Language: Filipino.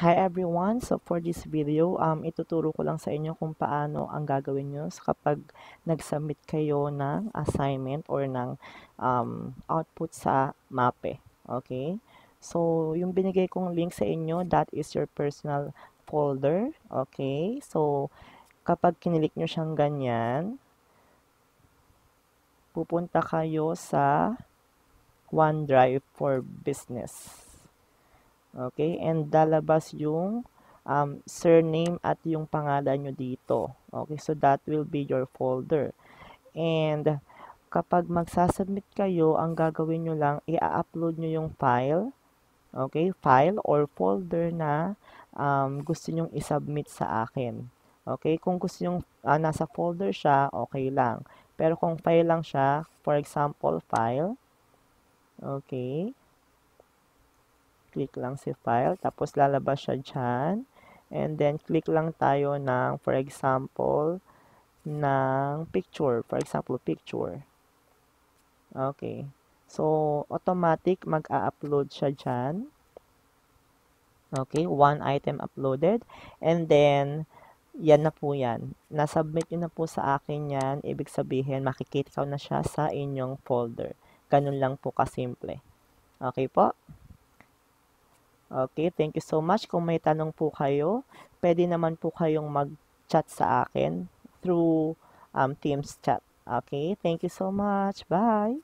Hi everyone! So for this video, um, ituturo ko lang sa inyo kung paano ang gagawin nyo kapag nag-submit kayo ng assignment or ng um, output sa MAPE. Okay? So yung binigay kong link sa inyo, that is your personal folder. Okay? So kapag kinilik nyo siyang ganyan, pupunta kayo sa OneDrive for Business. Okay? And dalabas yung um, surname at yung pangalan nyo dito. Okay? So, that will be your folder. And, kapag magsasubmit kayo, ang gagawin nyo lang, i-upload nyo yung file. Okay? File or folder na um, gusto nyong isubmit sa akin. Okay? Kung gusto nyong uh, nasa folder siya, okay lang. Pero kung file lang siya, for example, file. Okay? click lang si file, tapos lalabas siya dyan. And then, click lang tayo ng, for example, ng picture. For example, picture. Okay. So, automatic mag-upload siya dyan. Okay, one item uploaded. And then, yan na po yan. Nasubmit nyo na po sa akin yan. Ibig sabihin, makikita ko na siya sa inyong folder. Ganun lang po kasimple. Okay po? Okay, thank you so much. Kung may tanong po kayo, pwede naman po kayong mag-chat sa akin through um, Teams chat. Okay, thank you so much. Bye!